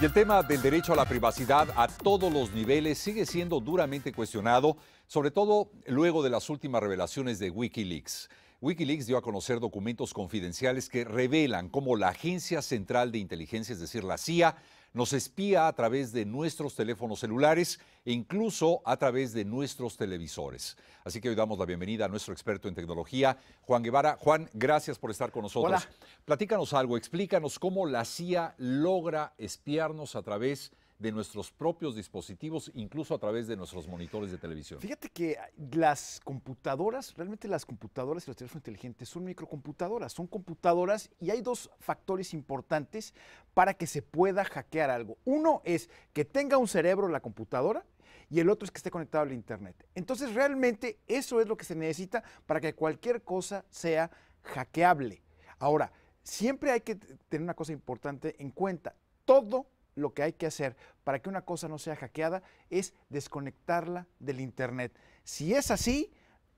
Y el tema del derecho a la privacidad a todos los niveles sigue siendo duramente cuestionado, sobre todo luego de las últimas revelaciones de Wikileaks. Wikileaks dio a conocer documentos confidenciales que revelan cómo la Agencia Central de Inteligencia, es decir, la CIA, nos espía a través de nuestros teléfonos celulares e incluso a través de nuestros televisores. Así que hoy damos la bienvenida a nuestro experto en tecnología, Juan Guevara. Juan, gracias por estar con nosotros. Platícanos algo, explícanos cómo la CIA logra espiarnos a través de de nuestros propios dispositivos, incluso a través de nuestros monitores de televisión. Fíjate que las computadoras, realmente las computadoras y los teléfonos inteligentes son microcomputadoras, son computadoras y hay dos factores importantes para que se pueda hackear algo. Uno es que tenga un cerebro la computadora, y el otro es que esté conectado al Internet. Entonces, realmente eso es lo que se necesita para que cualquier cosa sea hackeable. Ahora, siempre hay que tener una cosa importante en cuenta. Todo lo que hay que hacer para que una cosa no sea hackeada es desconectarla del Internet. Si es así,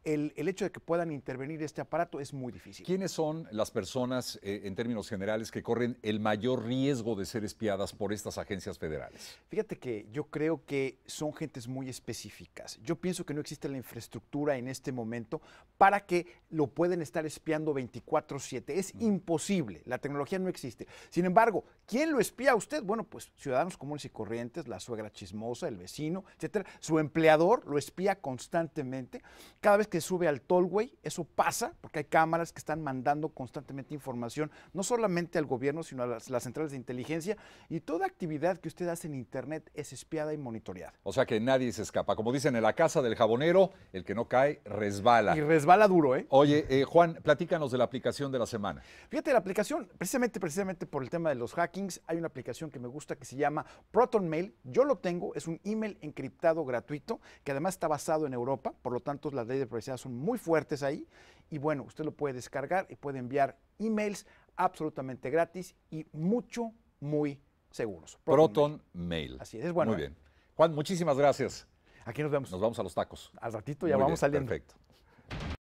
el, hecho de que puedan intervenir este aparato es muy difícil. ¿Quiénes son las personas, eh, en términos generales, que corren el mayor riesgo de ser espiadas por estas agencias federales? Fíjate que yo creo que son gentes muy específicas. Yo pienso que no existe la infraestructura en este momento para que lo pueden estar espiando 24/7. Es mm. imposible, la tecnología no existe. Sin embargo, ¿quién lo espía a usted? Bueno, pues ciudadanos comunes y corrientes, la suegra chismosa, el vecino, etcétera. Su empleador lo espía constantemente. Cada vez que sube al tollway, eso pasa, porque hay cámaras que están mandando constantemente información, no solamente al gobierno, sino a las, centrales de inteligencia, y toda actividad que usted hace en Internet es espiada y monitoreada. O sea que nadie se escapa. Como dicen en la casa del jabonero, el que no cae, resbala. Y resbala duro, ¿eh? Oye, eh, Juan, platícanos de la aplicación de la semana. Fíjate, la aplicación, precisamente, precisamente por el tema de los hackings, hay una aplicación que me gusta que se llama Proton Mail. Yo lo tengo, es un email encriptado gratuito, que además está basado en Europa, por lo tanto, es la ley de sea, son muy fuertes ahí. Y bueno, usted lo puede descargar y puede enviar emails absolutamente gratis y mucho, muy seguros. Proton, Mail. Así es, bueno. Muy eh. bien. Juan, muchísimas gracias. Aquí nos vemos. Nos vamos a los tacos. Al ratito ya vamos al saliendo. Perfecto.